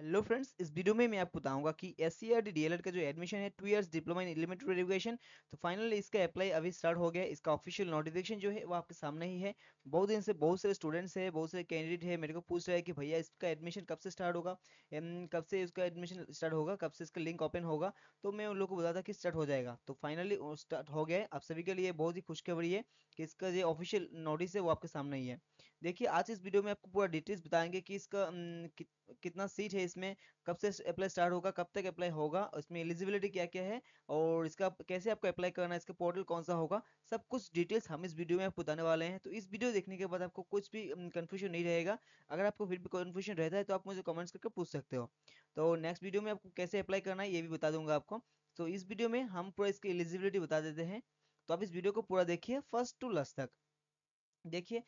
hello friends इस video में मैं आपको बताऊंगा कि एस सी e का जो एडमिशन है two years diploma in elementary education तो फाइनली इसका अप्लाई अभी स्टार्ट हो गया इसका ऑफिशियल नोटिफिकेशन जो है वो आपके सामने ही है बहुत दिन से बहुत सारे स्टूडेंट्स है बहुत सारे कैंडिडेट है मेरे को पूछ रहा है कि भैया इसका एडमिशन कब से स्टार्ट होगा कब से इसका एडमिशन स्टार्ट होगा कब से इसका लिंक ओपन होगा तो मैं उन लोग को बताता कि स्टार्ट हो जाएगा तो फाइनली स्टार्ट हो गया है आप सभी के लिए बहुत ही खुशखबरी है कि इसका जो ऑफिशियल नोटिस है वो आपके सामने ही है देखिए आज इस वीडियो में आपको पूरा डिटेल्स बताएंगे कि इसका कि, कितना सीट है इसमें कब से अप्लाई स्टार्ट होगा कब तक अप्लाई होगा इसमें एलिजिबिलिटी क्या क्या है और इसका कैसे आपको अप्लाई करना है इसका पोर्टल कौन सा होगा सब कुछ डिटेल्स हम इस वीडियो में आपको बताने वाले हैं तो इस वीडियो देखने के बाद आपको कुछ भी कन्फ्यूजन नहीं रहेगा अगर आपको फिर भी कन्फ्यूजन रहता है तो आप मुझे कमेंट्स करके पूछ सकते हो तो नेक्स्ट वीडियो में आपको कैसे अप्लाई करना है ये भी बता दूंगा आपको तो इस वीडियो में हम पूरा इसकी एलिजिबिलिटी बता देते हैं तो आप इस वीडियो को पूरा देखिए फर्स्ट टू लास्ट तक देखिए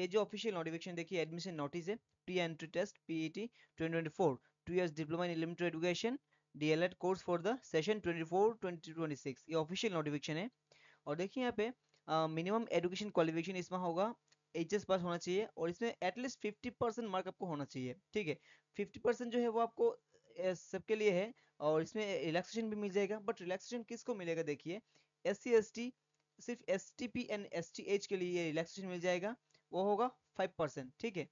ये जो ऑफिशियल नोटिफिकेशन देखिए एडमिशन नोटिस है pre entry test PET 2024 two years diploma in limited education DLEd course for the session 24 2026 ये ऑफिशियल नोटिफिकेशन है और देखिए यहाँ पे मिनिमम एजुकेशन क्वालिफिकेशन इसमें होगा एच पास होना चाहिए और इसमें एटलीस्ट फिफ्टी परसेंट मार्क आपको होना चाहिए ठीक है फिफ्टी परसेंट जो है वो आपको सबके लिए है और इसमें रिलैक्सेशन भी मिल जाएगा बट रिलैक्सेशन किसको मिलेगा देखिए एस सी एस टी सिर्फ S T P and S T H के लिए रिलैक्सेशन मिल जाएगा वो होगा फाइव परसेंट ठीक है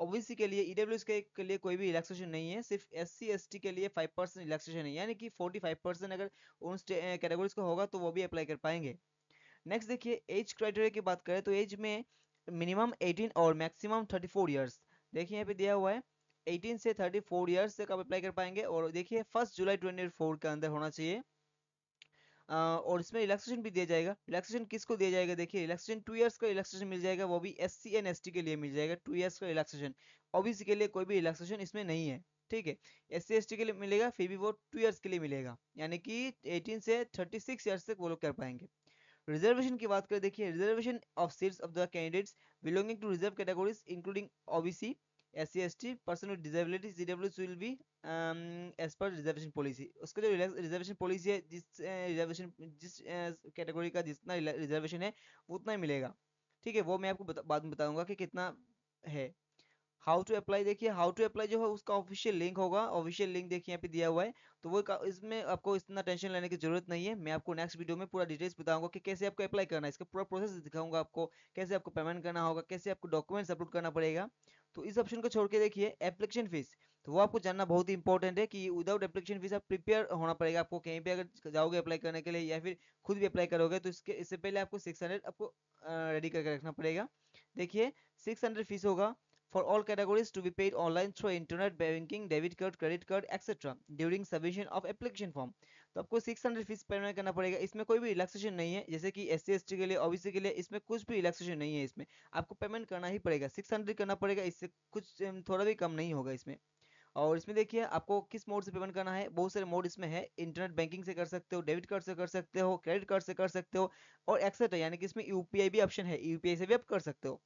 ओबीसी के लिए ईडब्ल्यू e के, के लिए कोई भी रिलैक्सेशन नहीं है सिर्फ एस सी एस टी के लिए फाइव परसेंट रिलैक्सेशन है यानी कि फोर्टी फाइव परसेंट अगर उन कैटेगरीज का होगा तो वो भी अप्लाई कर पाएंगे नेक्स्ट देखिए एज क्राइटेरिया की बात करें तो एज में मिनिमम एटीन और मैक्सिमम थर्टी फोर ईयर्स देखिए यहाँ पे दिया हुआ है 18 से 34 इयर्स तक आप अप्लाई कर पाएंगे और देखिए फर्स्ट जुलाई 2024 के अंदर होना चाहिए और इसमें रिलैक्सेशन भी दिया जाएगा रिलैक्सेशन किसको दिया जाएगा देखिए रिलैक्सेशन टू ईयर्स का रिलैक्सेशन मिल जाएगा वो भी एस सी एंड एस के लिए मिल जाएगा टू ईयर्स का रिलैक्सेशन ओबीसी के लिए कोई भी रिलैक्सेशन इसमें नहीं है ठीक है एस सी के लिए मिलेगा फिर भी वो टू ईयर्स के लिए मिलेगा यानी कि एटीन से थर्टी सिक्स ईयर्स तक वो लोग कर पाएंगे रिजर्वेशन की बात करें देखिए reservation of seats of the candidates belonging to reserve categories including OBC S C person with disability C W will be as per reservation policy उसका जो रिजर्वेशन पॉलिसी है जिस रिजर्वेशन जिस कैटेगरी का जितना रिजर्वेशन है उतना ही मिलेगा ठीक है वो मैं आपको बता, बाद में बताऊंगा कि कितना है हाउ टू अप्लाई देखिए हाउ टू अप्लाई जो है उसका ऑफिशियल लिंक होगा ऑफिशियल लिंक देखिए यहाँ पे दिया हुआ है तो वो इसमें आपको इतना टेंशन लेने की जरूरत नहीं है मैं आपको नेक्स्ट वीडियो में पूरा डिटेल्स बताऊंगा कि कैसे आपको अप्लाई करना है इसका पूरा प्रोसेस दिखाऊंगा आपको कैसे आपको पेमेंट करना होगा कैसे आपको डॉक्यूमेंट्स अपलोड करना पड़ेगा तो इस ऑप्शन को छोड़ के देखिए एप्लीकेशन फीस तो वो आपको जानना बहुत ही इंपॉर्टेंट है कि विदाउट एप्लीकेशन फीस आप प्रिपेयर होना पड़ेगा आपको कहीं पे अगर जाओगे अप्लाई करने के लिए या फिर खुद भी अप्लाई करोगे तो इसके इससे पहले आपको सिक्स आपको रेडी करके रखना पड़ेगा देखिए सिक्स फीस होगा for all categories to be paid online through internet banking debit card credit card etcetera during submission of application form तो आपको सिक्स हंड्रेड फीस पेमेंट करना पड़ेगा इसमें कोई भी रिलैक्सेशन नहीं है जैसे कि एस सी के लिए ओबीसी के लिए इसमें कुछ भी रिलैक्सेशन नहीं है इसमें आपको पेमेंट करना ही पड़ेगा सिक्स करना पड़ेगा इससे कुछ थोड़ा भी कम नहीं होगा इसमें और इसमें देखिए आपको किस मोड से पेमेंट करना है बहुत सारे मोड इसमें है इंटरनेट बैंकिंग से कर सकते हो डेबिट कार्ड से कर सकते हो क्रेडिट कार्ड से कर सकते हो और एक्सेट्रा यानी कि इसमें यूपीआई भी ऑप्शन है यूपीआई से भी आप कर सकते हो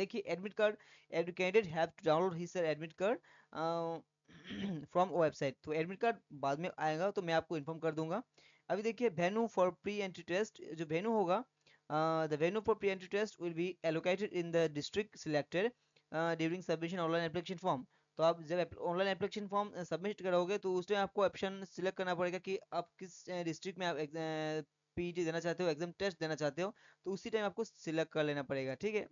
देखिए admit card candidate have to download his admit card from website तो एडमिट कार्ड बाद में आएगा तो मैं आपको इन्फॉर्म कर दूंगा अभी देखिए venue for pre entry test जो वेन्यू होगा the venue for pre entry test will be allocated in the district selected during submission online application form तो आप जब ऑनलाइन एप्लीकेशन फॉर्म सबमिट करोगे तो उसमें आपको ऑप्शन सिलेक्ट करना पड़ेगा कि आप किस डिस्ट्रिक्ट में आप पीजी e देना चाहते हो एग्जाम टेस्ट देना चाहते हो तो उसी टाइम आपको सिलेक्ट कर लेना पड़ेगा ठीक है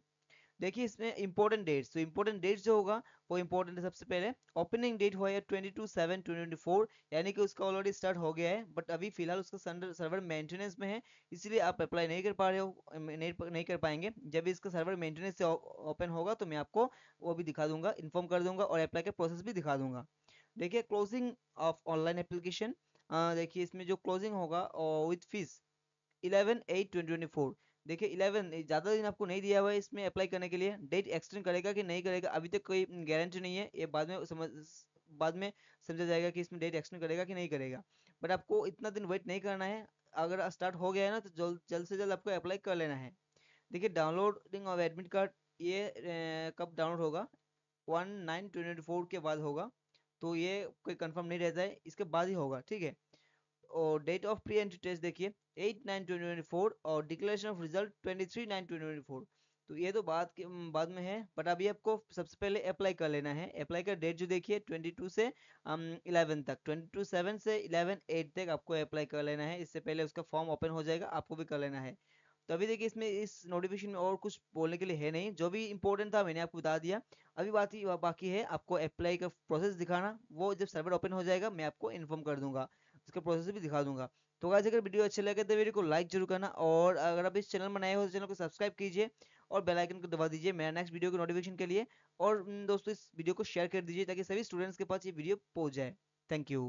देखिए इसमें इंपॉर्टेंट डेट्स तो इंपॉर्टेंट डेट्स जो होगा वो इंपॉर्टेंट है सबसे पहले ओपनिंग डेट हुआ है twenty two seven twenty four यानी कि उसका ऑलरेडी स्टार्ट हो गया है बट अभी फिलहाल उसका सर्वर मेंटेनेंस में है इसलिए आप अप्लाई नहीं कर पा रहे हो नहीं, नहीं कर पाएंगे जब इसका सर्वर मेंटेनेंस से ओपन होगा तो मैं आपको वो भी दिखा दूंगा इन्फॉर्म कर दूंगा और अप्लाई का प्रोसेस भी दिखा दूंगा देखिए क्लोजिंग ऑफ ऑनलाइन एप्लीकेशन देखिए इसमें जो क्लोजिंग होगा with fees eleven eight twenty twenty four देखिए इलेवन ज़्यादा दिन आपको नहीं दिया हुआ है इसमें अप्लाई करने के लिए डेट एक्सटेंड करेगा कि नहीं करेगा अभी तक कोई गारंटी नहीं है ये बाद में समझ बाद में समझा जाएगा कि इसमें डेट एक्सटेंड करेगा कि नहीं करेगा बट आपको इतना दिन वेट नहीं करना है अगर स्टार्ट हो गया है ना तो जल्द जल्द से जल्द आपको अप्लाई कर लेना है देखिए डाउनलोडिंग ऑफ एडमिट कार्ड ये कब डाउनलोड होगा वन नाइन फोर के बाद होगा तो ये कोई कंफर्म नहीं रहता है इसके बाद ही होगा ठीक है और date of pre entry test देखिए eight nine twenty twenty four और declaration of result twenty three nine twenty twenty four तो ये तो बाद के बाद में है बट अभी आपको सबसे पहले अप्लाई कर लेना है अप्लाई का डेट जो देखिए 22 से इलेवन um, तक 22 सेवन से इलेवन एट तक आपको अप्लाई कर लेना है इससे पहले उसका फॉर्म ओपन हो जाएगा आपको भी कर लेना है तो अभी देखिए इसमें इस नोटिफिकेशन में और कुछ बोलने के लिए है नहीं जो भी इंपॉर्टेंट था मैंने आपको बता दिया अभी बात ही बाकी है आपको अप्लाई का प्रोसेस दिखाना वो जब सर्वर ओपन हो जाएगा मैं आपको इन्फॉर्म कर दूंगा इसका प्रोसेस भी दिखा दूंगा तो गाइस अगर वीडियो अच्छे लगे तो वीडियो को लाइक जरूर करना और अगर आप इस चैनल में नए हो तो चैनल को सब्सक्राइब कीजिए और बेल आइकन को दबा दीजिए मेरा नेक्स्ट वीडियो के नोटिफिकेशन के लिए और दोस्तों इस वीडियो को शेयर कर दीजिए ताकि सभी स्टूडेंट्स के पास ये वीडियो पहुंच जाए थैंक यू